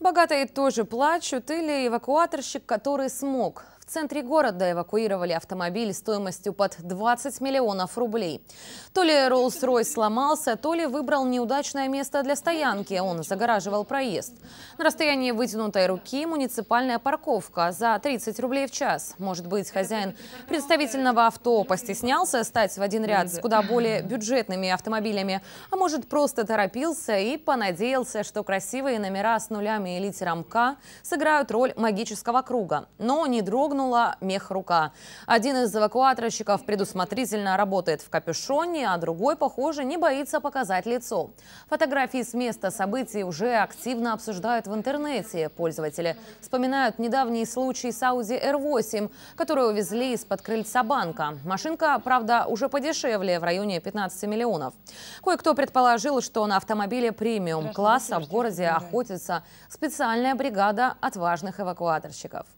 Богатые тоже плачут или эвакуаторщик, который смог. В центре города эвакуировали автомобиль стоимостью под 20 миллионов рублей. То ли Rolls-Royce сломался, то ли выбрал неудачное место для стоянки. Он загораживал проезд. На расстоянии вытянутой руки муниципальная парковка за 30 рублей в час. Может быть, хозяин представительного авто постеснялся стать в один ряд с куда более бюджетными автомобилями, а может, просто торопился и понадеялся, что красивые номера с нулями и литером «К» сыграют роль магического круга. Но не дрогнул Мех рука. Один из эвакуаторщиков предусмотрительно работает в капюшоне, а другой, похоже, не боится показать лицо. Фотографии с места событий уже активно обсуждают в интернете. Пользователи вспоминают недавний случай с Audi R8, которую увезли из-под крыльца банка. Машинка, правда, уже подешевле, в районе 15 миллионов. Кое-кто предположил, что на автомобиле премиум-класса в городе охотится специальная бригада отважных эвакуаторщиков.